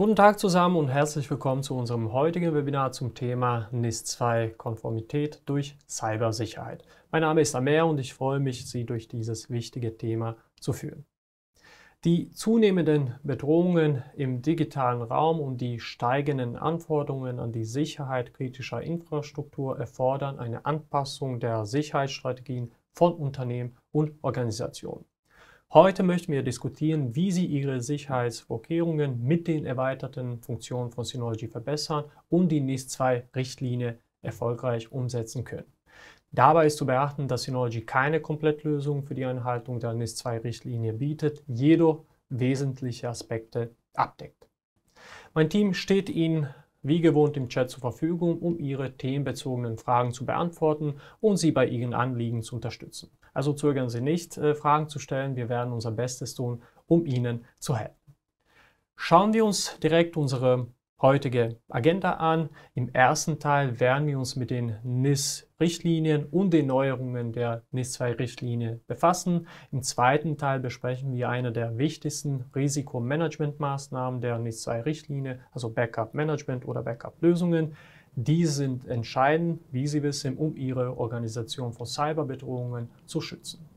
Guten Tag zusammen und herzlich willkommen zu unserem heutigen Webinar zum Thema NIS 2 Konformität durch Cybersicherheit. Mein Name ist Amer und ich freue mich, Sie durch dieses wichtige Thema zu führen. Die zunehmenden Bedrohungen im digitalen Raum und die steigenden Anforderungen an die Sicherheit kritischer Infrastruktur erfordern eine Anpassung der Sicherheitsstrategien von Unternehmen und Organisationen. Heute möchten wir diskutieren, wie Sie Ihre Sicherheitsvorkehrungen mit den erweiterten Funktionen von Synology verbessern und die NIS-2-Richtlinie erfolgreich umsetzen können. Dabei ist zu beachten, dass Synology keine Komplettlösung für die Einhaltung der NIS-2-Richtlinie bietet, jedoch wesentliche Aspekte abdeckt. Mein Team steht Ihnen wie gewohnt im Chat zur Verfügung, um Ihre themenbezogenen Fragen zu beantworten und Sie bei Ihren Anliegen zu unterstützen. Also zögern Sie nicht, äh, Fragen zu stellen. Wir werden unser Bestes tun, um Ihnen zu helfen. Schauen wir uns direkt unsere heutige Agenda an. Im ersten Teil werden wir uns mit den NIS-Richtlinien und den Neuerungen der NIS-2-Richtlinie befassen. Im zweiten Teil besprechen wir eine der wichtigsten Risikomanagementmaßnahmen der NIS-2-Richtlinie, also Backup-Management oder Backup-Lösungen. Die sind entscheidend, wie Sie wissen, um Ihre Organisation vor Cyberbedrohungen zu schützen.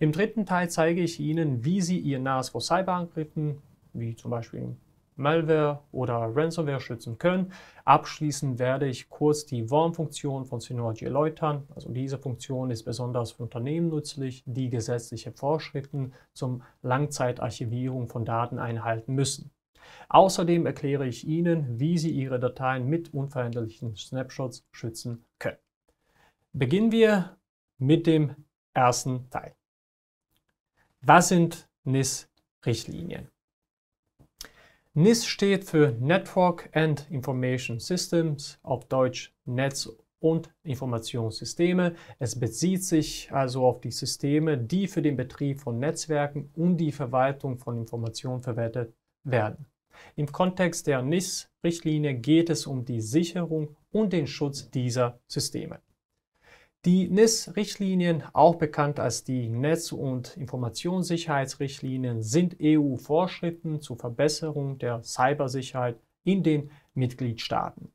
Im dritten Teil zeige ich Ihnen, wie Sie Ihr NAS vor Cyberangriffen, wie zum Beispiel Malware oder Ransomware schützen können. Abschließend werde ich kurz die Warn-Funktion von Synology erläutern. Also diese Funktion ist besonders für Unternehmen nützlich, die gesetzliche Vorschriften zum Langzeitarchivierung von Daten einhalten müssen. Außerdem erkläre ich Ihnen, wie Sie Ihre Dateien mit unveränderlichen Snapshots schützen können. Beginnen wir mit dem ersten Teil. Was sind NIS-Richtlinien? NIS steht für Network and Information Systems, auf Deutsch Netz- und Informationssysteme. Es bezieht sich also auf die Systeme, die für den Betrieb von Netzwerken und die Verwaltung von Informationen verwendet werden. Im Kontext der NIS-Richtlinie geht es um die Sicherung und den Schutz dieser Systeme. Die NIS-Richtlinien, auch bekannt als die Netz- und Informationssicherheitsrichtlinien, sind EU-Vorschriften zur Verbesserung der Cybersicherheit in den Mitgliedstaaten.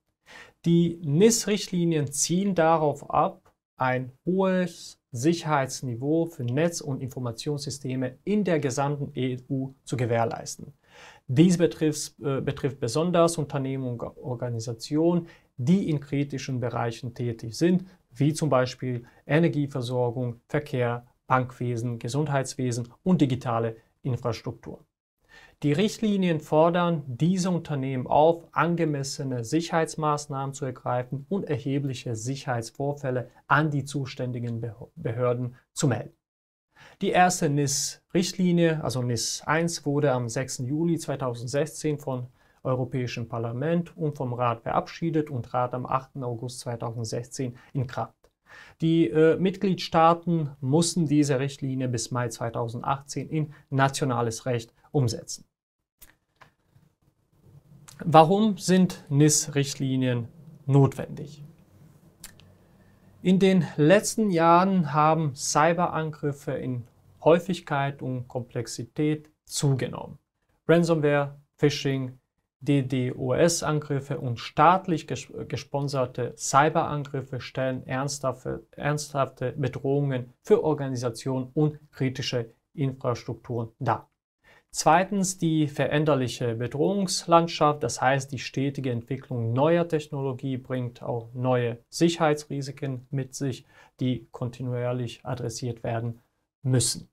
Die NIS-Richtlinien zielen darauf ab, ein hohes Sicherheitsniveau für Netz- und Informationssysteme in der gesamten EU zu gewährleisten. Dies betrifft, äh, betrifft besonders Unternehmen und Organisationen, die in kritischen Bereichen tätig sind, wie zum Beispiel Energieversorgung, Verkehr, Bankwesen, Gesundheitswesen und digitale Infrastruktur. Die Richtlinien fordern diese Unternehmen auf, angemessene Sicherheitsmaßnahmen zu ergreifen und erhebliche Sicherheitsvorfälle an die zuständigen Behörden zu melden. Die erste NIS-Richtlinie, also NIS 1, wurde am 6. Juli 2016 vom Europäischen Parlament und vom Rat verabschiedet und trat am 8. August 2016 in Kraft. Die äh, Mitgliedstaaten mussten diese Richtlinie bis Mai 2018 in nationales Recht umsetzen. Warum sind NIS-Richtlinien notwendig? In den letzten Jahren haben Cyberangriffe in Häufigkeit und Komplexität zugenommen. Ransomware, Phishing, DDoS-Angriffe und staatlich gesponserte Cyberangriffe stellen ernsthafte, ernsthafte Bedrohungen für Organisationen und kritische Infrastrukturen dar. Zweitens die veränderliche Bedrohungslandschaft, das heißt die stetige Entwicklung neuer Technologie bringt auch neue Sicherheitsrisiken mit sich, die kontinuierlich adressiert werden müssen.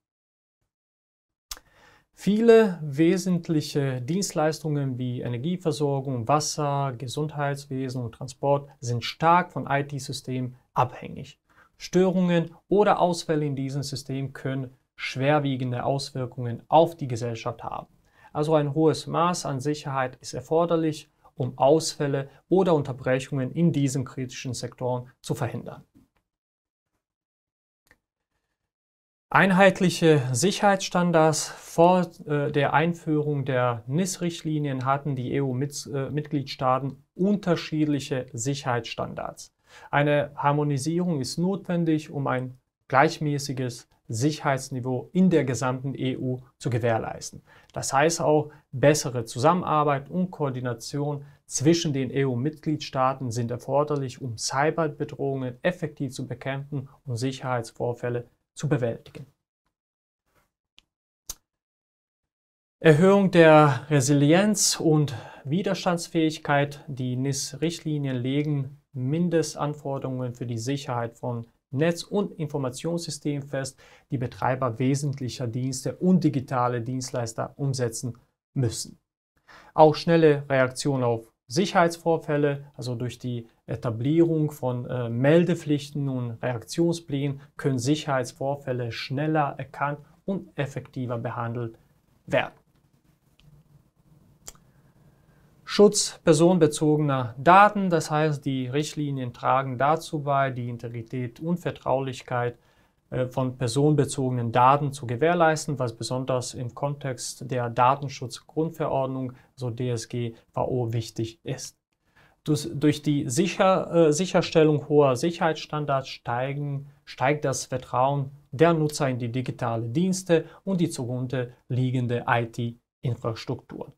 Viele wesentliche Dienstleistungen wie Energieversorgung, Wasser, Gesundheitswesen und Transport sind stark von IT-Systemen abhängig. Störungen oder Ausfälle in diesem System können schwerwiegende Auswirkungen auf die Gesellschaft haben. Also ein hohes Maß an Sicherheit ist erforderlich, um Ausfälle oder Unterbrechungen in diesen kritischen Sektoren zu verhindern. Einheitliche Sicherheitsstandards vor äh, der Einführung der NIS-Richtlinien hatten die EU-Mitgliedstaaten äh, unterschiedliche Sicherheitsstandards. Eine Harmonisierung ist notwendig, um ein gleichmäßiges Sicherheitsniveau in der gesamten EU zu gewährleisten. Das heißt auch, bessere Zusammenarbeit und Koordination zwischen den EU-Mitgliedstaaten sind erforderlich, um Cyberbedrohungen effektiv zu bekämpfen und Sicherheitsvorfälle zu bewältigen. Erhöhung der Resilienz und Widerstandsfähigkeit. Die NIS-Richtlinien legen Mindestanforderungen für die Sicherheit von Netz- und Informationssystem fest, die Betreiber wesentlicher Dienste und digitale Dienstleister umsetzen müssen. Auch schnelle Reaktion auf Sicherheitsvorfälle, also durch die Etablierung von äh, Meldepflichten und Reaktionsplänen, können Sicherheitsvorfälle schneller erkannt und effektiver behandelt werden. Schutz personenbezogener Daten. Das heißt, die Richtlinien tragen dazu bei, die Integrität und Vertraulichkeit äh, von personenbezogenen Daten zu gewährleisten, was besonders im Kontext der Datenschutzgrundverordnung, so DSGVO, wichtig ist. Durch die Sicher, äh, Sicherstellung hoher Sicherheitsstandards steigen, steigt das Vertrauen der Nutzer in die digitale Dienste und die zugrunde liegende IT-Infrastruktur.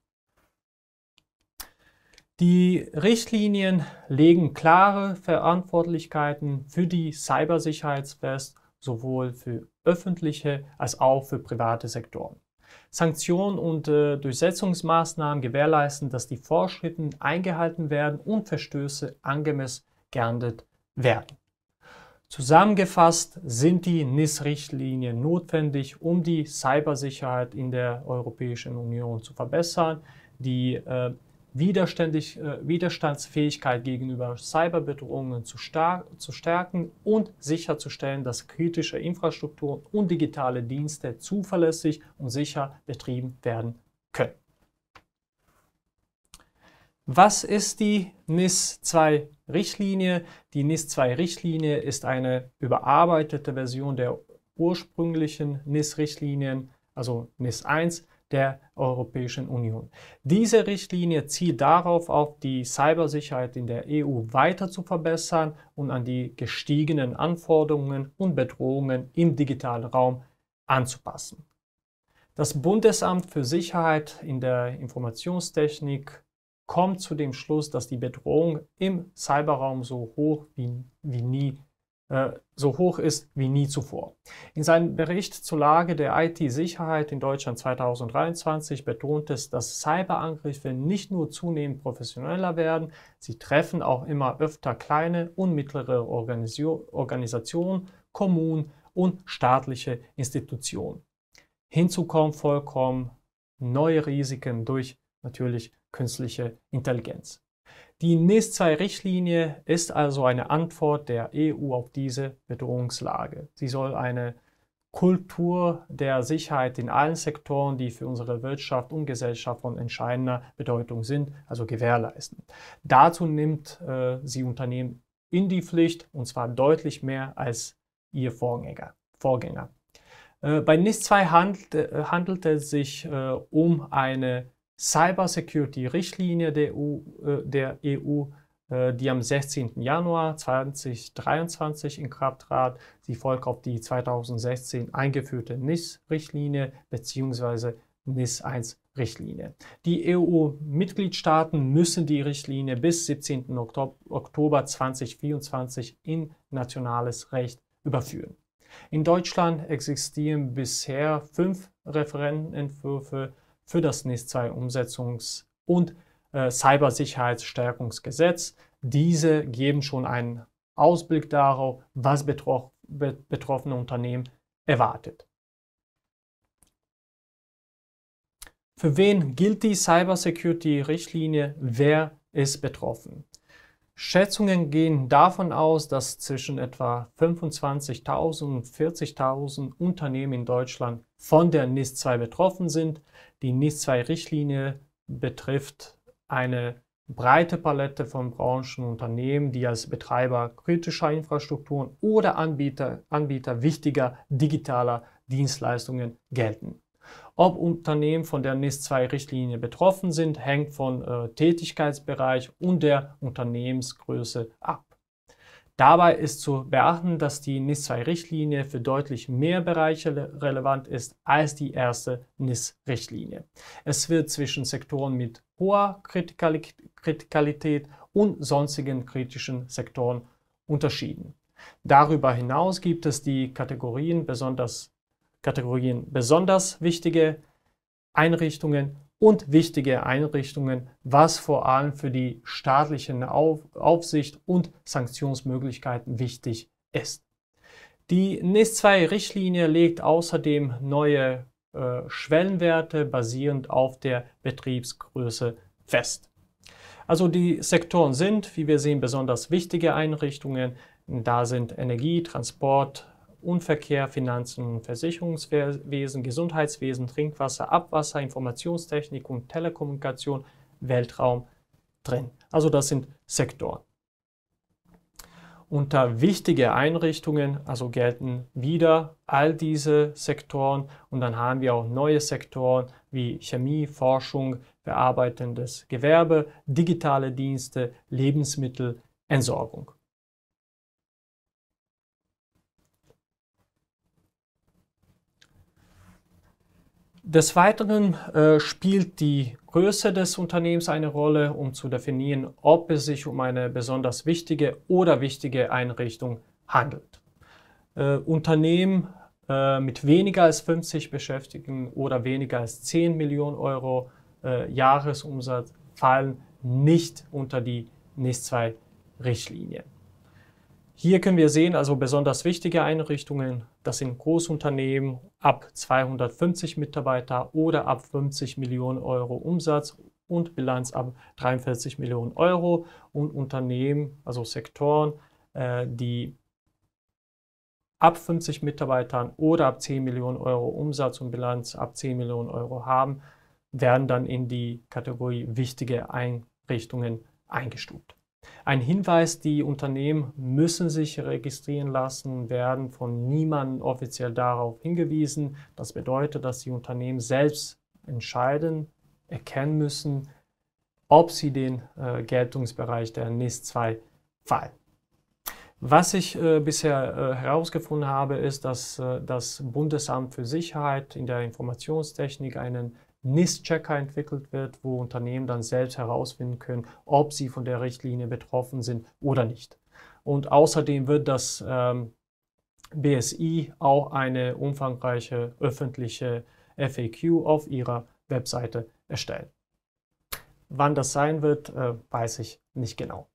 Die Richtlinien legen klare Verantwortlichkeiten für die Cybersicherheit fest, sowohl für öffentliche als auch für private Sektoren. Sanktionen und äh, Durchsetzungsmaßnahmen gewährleisten, dass die Vorschriften eingehalten werden und Verstöße angemessen geahndet werden. Zusammengefasst sind die NIS-Richtlinien notwendig, um die Cybersicherheit in der Europäischen Union zu verbessern, die äh, Widerständig, äh, Widerstandsfähigkeit gegenüber Cyberbedrohungen zu, zu stärken und sicherzustellen, dass kritische Infrastrukturen und digitale Dienste zuverlässig und sicher betrieben werden können. Was ist die NIS 2 Richtlinie? Die NIS 2 Richtlinie ist eine überarbeitete Version der ursprünglichen NIS-Richtlinien, also NIS 1, der Europäischen Union. Diese Richtlinie zielt darauf auf, die Cybersicherheit in der EU weiter zu verbessern und an die gestiegenen Anforderungen und Bedrohungen im digitalen Raum anzupassen. Das Bundesamt für Sicherheit in der Informationstechnik kommt zu dem Schluss, dass die Bedrohung im Cyberraum so hoch wie, wie nie äh, so hoch ist wie nie zuvor. In seinem Bericht zur Lage der IT-Sicherheit in Deutschland 2023 betont es, dass Cyberangriffe nicht nur zunehmend professioneller werden, sie treffen auch immer öfter kleine und mittlere Organisationen, Kommunen und staatliche Institutionen. Hinzu kommen vollkommen neue Risiken durch natürlich künstliche Intelligenz. Die NIS-2-Richtlinie ist also eine Antwort der EU auf diese Bedrohungslage. Sie soll eine Kultur der Sicherheit in allen Sektoren, die für unsere Wirtschaft und Gesellschaft von entscheidender Bedeutung sind, also gewährleisten. Dazu nimmt äh, sie Unternehmen in die Pflicht und zwar deutlich mehr als ihr Vorgänger. Vorgänger. Äh, bei NIS 2 handelt, äh, handelt es sich äh, um eine Cybersecurity-Richtlinie der EU, äh, der EU äh, die am 16. Januar 2023 in Kraft trat. Sie folgt auf die 2016 eingeführte NIS-Richtlinie bzw. NIS 1 Richtlinie. Die EU-Mitgliedstaaten müssen die Richtlinie bis 17. Oktober 2024 in nationales Recht überführen. In Deutschland existieren bisher fünf Referentenentwürfe für das NIS II Umsetzungs- und äh, Cybersicherheitsstärkungsgesetz. Diese geben schon einen Ausblick darauf, was betrof, be, betroffene Unternehmen erwartet. Für wen gilt die Cybersecurity-Richtlinie? Wer ist betroffen? Schätzungen gehen davon aus, dass zwischen etwa 25.000 und 40.000 Unternehmen in Deutschland von der NIS II betroffen sind. Die NIS ii Richtlinie betrifft eine breite Palette von Branchen und Unternehmen, die als Betreiber kritischer Infrastrukturen oder Anbieter, Anbieter wichtiger digitaler Dienstleistungen gelten. Ob Unternehmen von der NIS-2-Richtlinie betroffen sind, hängt von äh, Tätigkeitsbereich und der Unternehmensgröße ab. Dabei ist zu beachten, dass die NIS-2-Richtlinie für deutlich mehr Bereiche relevant ist als die erste NIS-Richtlinie. Es wird zwischen Sektoren mit hoher Kritikalität und sonstigen kritischen Sektoren unterschieden. Darüber hinaus gibt es die Kategorien besonders Kategorien besonders wichtige Einrichtungen und wichtige Einrichtungen, was vor allem für die staatlichen Aufsicht und Sanktionsmöglichkeiten wichtig ist. Die NIS 2 Richtlinie legt außerdem neue äh, Schwellenwerte basierend auf der Betriebsgröße fest. Also die Sektoren sind, wie wir sehen, besonders wichtige Einrichtungen. Da sind Energie, Transport, und Verkehr, Finanzen, Versicherungswesen, Gesundheitswesen, Trinkwasser, Abwasser, Informationstechnik und Telekommunikation, Weltraum drin. Also das sind Sektoren. Unter wichtige Einrichtungen, also gelten wieder all diese Sektoren und dann haben wir auch neue Sektoren wie Chemie, Forschung, verarbeitendes Gewerbe, digitale Dienste, Lebensmittel, Entsorgung. Des Weiteren äh, spielt die Größe des Unternehmens eine Rolle, um zu definieren, ob es sich um eine besonders wichtige oder wichtige Einrichtung handelt. Äh, Unternehmen äh, mit weniger als 50 Beschäftigten oder weniger als 10 Millionen Euro äh, Jahresumsatz fallen nicht unter die NIS-2-Richtlinie. Hier können wir sehen, also besonders wichtige Einrichtungen, das sind Großunternehmen ab 250 Mitarbeiter oder ab 50 Millionen Euro Umsatz und Bilanz ab 43 Millionen Euro und Unternehmen, also Sektoren, äh, die ab 50 Mitarbeitern oder ab 10 Millionen Euro Umsatz und Bilanz ab 10 Millionen Euro haben, werden dann in die Kategorie wichtige Einrichtungen eingestuft. Ein Hinweis, die Unternehmen müssen sich registrieren lassen, werden von niemandem offiziell darauf hingewiesen. Das bedeutet, dass die Unternehmen selbst entscheiden, erkennen müssen, ob sie den äh, Geltungsbereich der NIS 2 fallen. Was ich äh, bisher äh, herausgefunden habe, ist, dass äh, das Bundesamt für Sicherheit in der Informationstechnik einen NIST-Checker entwickelt wird, wo Unternehmen dann selbst herausfinden können, ob sie von der Richtlinie betroffen sind oder nicht. Und außerdem wird das ähm, BSI auch eine umfangreiche öffentliche FAQ auf ihrer Webseite erstellen. Wann das sein wird, äh, weiß ich nicht genau.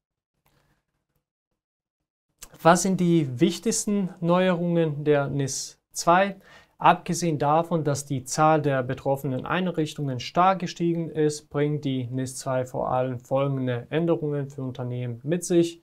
Was sind die wichtigsten Neuerungen der NIS 2? Abgesehen davon, dass die Zahl der betroffenen Einrichtungen stark gestiegen ist, bringt die NIS 2 vor allem folgende Änderungen für Unternehmen mit sich.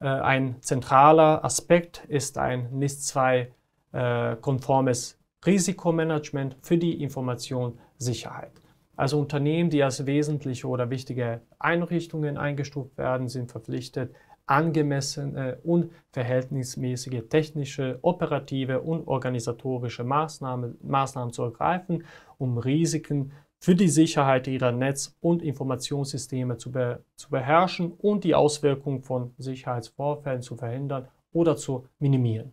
Äh, ein zentraler Aspekt ist ein NIS 2 äh, konformes Risikomanagement für die Informationssicherheit. Also Unternehmen, die als wesentliche oder wichtige Einrichtungen eingestuft werden, sind verpflichtet, angemessene äh, und verhältnismäßige technische, operative und organisatorische Maßnahmen, Maßnahmen zu ergreifen, um Risiken für die Sicherheit ihrer Netz- und Informationssysteme zu, be zu beherrschen und die Auswirkungen von Sicherheitsvorfällen zu verhindern oder zu minimieren.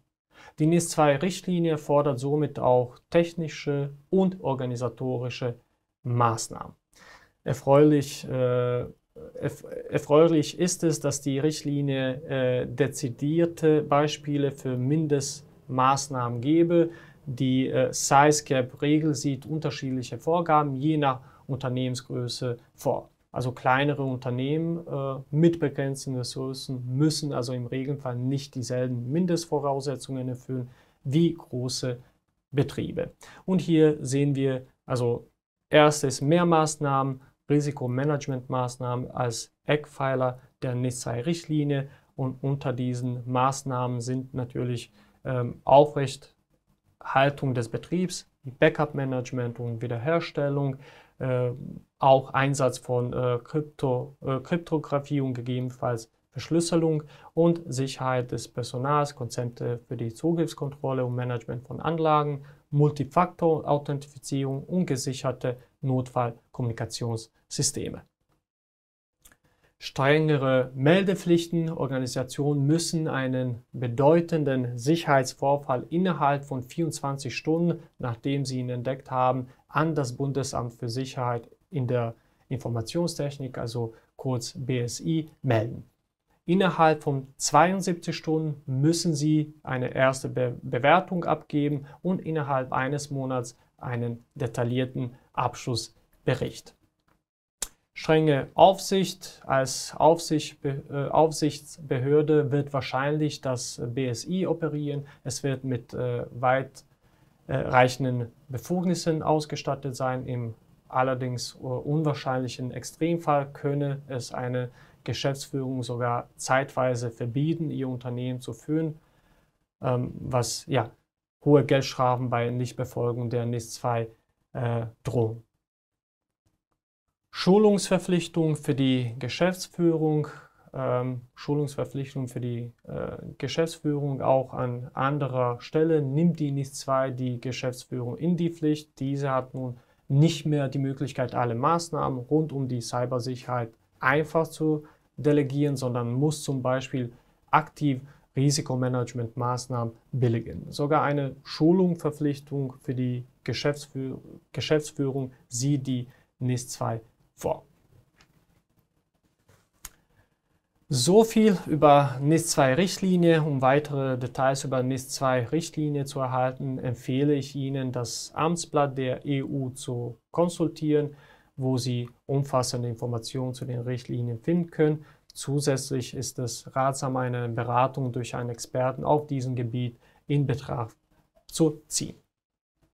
Die NIS 2 Richtlinie fordert somit auch technische und organisatorische Maßnahmen. Erfreulich äh, erfreulich ist es, dass die Richtlinie äh, dezidierte Beispiele für Mindestmaßnahmen gebe. Die äh, Size Cap Regel sieht unterschiedliche Vorgaben je nach Unternehmensgröße vor. Also kleinere Unternehmen äh, mit begrenzten Ressourcen müssen also im Regelfall nicht dieselben Mindestvoraussetzungen erfüllen wie große Betriebe. Und hier sehen wir also erstes mehr Maßnahmen, Risikomanagementmaßnahmen als Eckpfeiler der NISAI-Richtlinie und unter diesen Maßnahmen sind natürlich ähm, Aufrechthaltung des Betriebs, Backup-Management und Wiederherstellung, äh, auch Einsatz von äh, Krypto, äh, Kryptographie und gegebenenfalls Verschlüsselung und Sicherheit des Personals, Konzepte für die Zugriffskontrolle und Management von Anlagen, Multifaktor-Authentifizierung und gesicherte Notfallkommunikationssysteme. Strengere Meldepflichten. Organisationen müssen einen bedeutenden Sicherheitsvorfall innerhalb von 24 Stunden, nachdem sie ihn entdeckt haben, an das Bundesamt für Sicherheit in der Informationstechnik, also kurz BSI, melden. Innerhalb von 72 Stunden müssen Sie eine erste Be Bewertung abgeben und innerhalb eines Monats einen detaillierten Abschlussbericht. Strenge Aufsicht als Aufsicht, äh, Aufsichtsbehörde wird wahrscheinlich das BSI operieren. Es wird mit äh, weitreichenden äh, Befugnissen ausgestattet sein. Im allerdings äh, unwahrscheinlichen Extremfall könne es eine Geschäftsführung sogar zeitweise verbieten, ihr Unternehmen zu führen, ähm, was ja hohe Geldstrafen bei Nichtbefolgung der NIS II äh, drohen. Schulungsverpflichtung für die Geschäftsführung, ähm, Schulungsverpflichtung für die äh, Geschäftsführung auch an anderer Stelle nimmt die NIS II die Geschäftsführung in die Pflicht. Diese hat nun nicht mehr die Möglichkeit, alle Maßnahmen rund um die Cybersicherheit einfach zu delegieren, sondern muss zum Beispiel aktiv Risikomanagementmaßnahmen billigen. Sogar eine Schulungverpflichtung für die Geschäftsführ Geschäftsführung sieht die NIS 2 vor. So viel über NIS 2 Richtlinie. Um weitere Details über NIS 2 Richtlinie zu erhalten, empfehle ich Ihnen, das Amtsblatt der EU zu konsultieren wo Sie umfassende Informationen zu den Richtlinien finden können. Zusätzlich ist es ratsam, eine Beratung durch einen Experten auf diesem Gebiet in Betracht zu ziehen.